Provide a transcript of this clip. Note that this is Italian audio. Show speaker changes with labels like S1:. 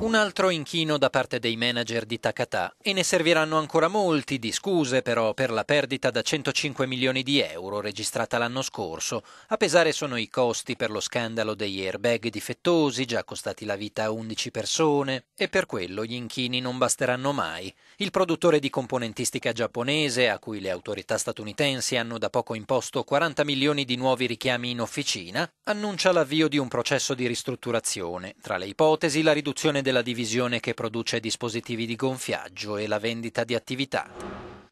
S1: Un altro inchino da parte dei manager di Takatà e ne serviranno ancora molti di scuse però per la perdita da 105 milioni di euro registrata l'anno scorso. A pesare sono i costi per lo scandalo degli airbag difettosi già costati la vita a 11 persone e per quello gli inchini non basteranno mai. Il produttore di componentistica giapponese a cui le autorità statunitensi hanno da poco imposto 40 milioni di nuovi richiami in officina annuncia l'avvio di un processo di ristrutturazione. Tra le ipotesi la riduzione della divisione che produce dispositivi di gonfiaggio e la vendita di attività.